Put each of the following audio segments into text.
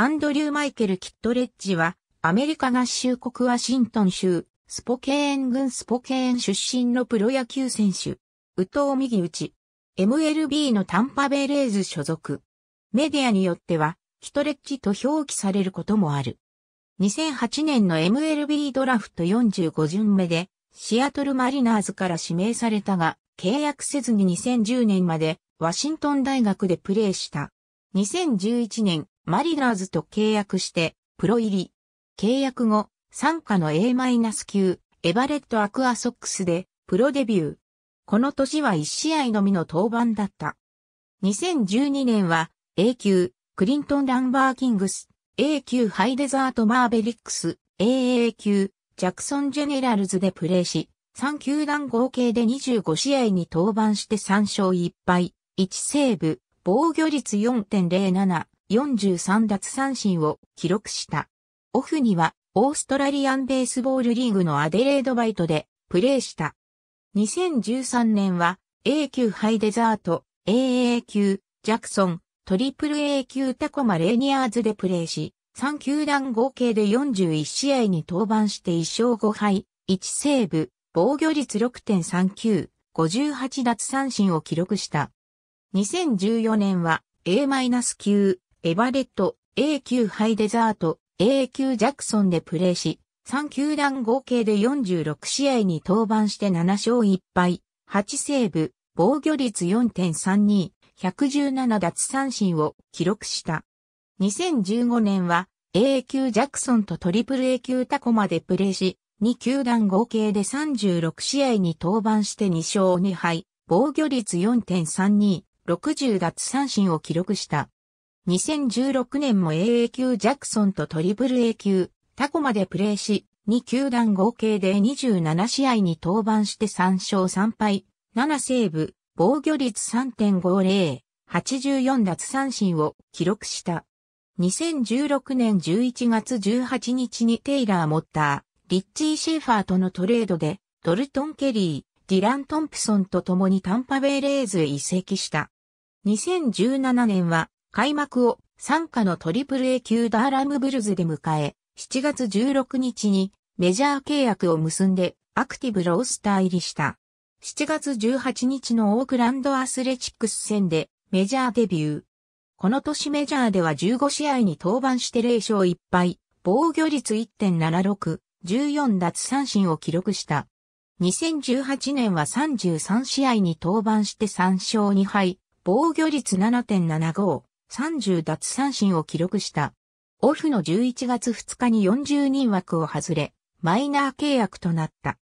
アンドリュー・マイケル・キットレッジは、アメリカ合衆国ワシントン州、スポケーン郡スポケーン出身のプロ野球選手、宇藤右ち。MLB のタンパベレーズ所属。メディアによっては、キットレッジと表記されることもある。2008年の MLB ドラフト45巡目で、シアトルマリナーズから指名されたが、契約せずに2010年までワシントン大学でプレーした。2011年、マリナーズと契約して、プロ入り。契約後、参加の A- 9エバレットアクアソックスで、プロデビュー。この年は1試合のみの登板だった。2012年は、A 級、クリントン・ランバーキングス、A 級ハイデザート・マーベリックス、AA 級、ジャクソン・ジェネラルズでプレーし、3球団合計で25試合に登板して3勝1敗、1セーブ、防御率4.07、43奪三振を記録した。オフにはオーストラリアンベースボールリーグのアデレードバイトでプレーした。2013年は A 級ハイデザート、a a 級、ジャクソン、トリプル A 級タコマレーニアーズでプレーし、3球団合計で41試合に登板して1勝5敗、1セーブ、防御率6.39、58奪三振を記録した。2014年は A- 9エバレット、A 級ハイデザート、A 級ジャクソンでプレーし、3球団合計で46試合に登板して7勝1敗、8セーブ、防御率4.32、117奪三振を記録した。2015年は A 級ジャクソンとトリプル A 級タコまでプレーし、2球団合計で36試合に登板して2勝2敗、防御率4.32、60奪三振を記録した。2016年も AA 級ジャクソンとトリプル A 級、タコまでプレーし、2球団合計で27試合に登板して3勝3敗、7セーブ、防御率3.50、84奪三振を記録した。2016年11月18日にテイラー・モッター、リッチー・シェーファーとのトレードで、ドルトン・ケリー、ディラン・トンプソンと共にタンパベイ・レーズへ移籍した。2017年は開幕を参加のトリプル A 級ダーラムブルズで迎え、7月16日にメジャー契約を結んでアクティブロースター入りした。7月18日のオークランドアスレチックス戦でメジャーデビュー。この年メジャーでは15試合に登板して0勝1敗、防御率1.76、14奪三振を記録した。2018年は33試合に登板して3勝2敗、防御率7.75、30奪三振を記録した。オフの11月2日に40人枠を外れ、マイナー契約となった。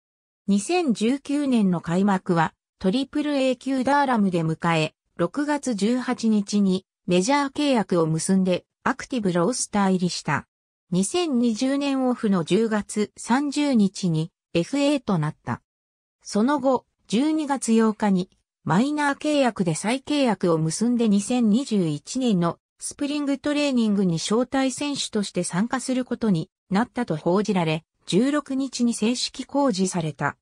2019年の開幕は、トリプル A 級ダーラムで迎え、6月18日にメジャー契約を結んでアクティブロースター入りした。2020年オフの10月30日に FA となった。その後、12月8日にマイナー契約で再契約を結んで2021年のスプリングトレーニングに招待選手として参加することになったと報じられ、16日に正式公示された。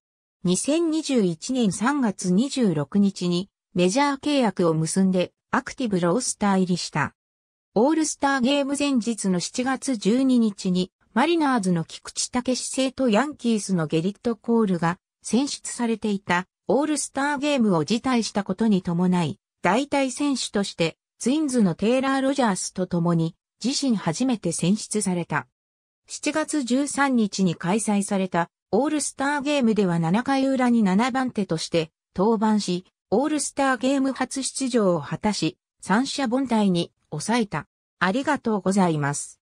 2021年3月26日にメジャー契約を結んでアクティブロースター入りした。オールスターゲーム前日の7月12日にマリナーズの菊池武史生とヤンキースのゲリット・コールが選出されていたオールスターゲームを辞退したことに伴い、代替選手としてツインズのテイラー・ロジャースと共に自身初めて選出された。7月13日に開催されたオールスターゲームでは7回裏に7番手として登板し、オールスターゲーム初出場を果たし、三者凡退に抑えた。ありがとうございます。